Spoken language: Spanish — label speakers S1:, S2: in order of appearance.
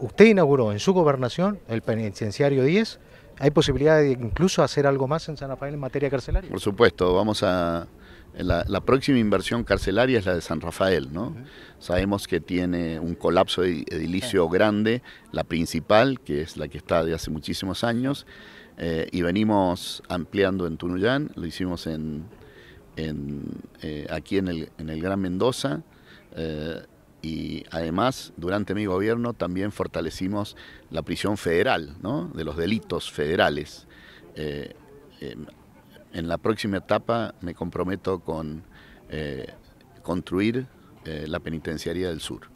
S1: Usted inauguró en su gobernación el penitenciario 10. ¿Hay posibilidad de incluso hacer algo más en San Rafael en materia carcelaria?
S2: Por supuesto, vamos a... La, próxima inversión carcelaria es la de San Rafael, ¿no? Sabemos que tiene un colapso edilicio grande, la principal, que es la que está de hace muchísimos años, eh, y venimos ampliando en Tunuyán, lo hicimos en, eh, aquí en el, Gran Mendoza, eh, y además durante mi gobierno también fortalecimos la prisión federal, de los delitos federales. Eh, eh, en la próxima etapa me comprometo con eh, construir la penitenciaría del sur.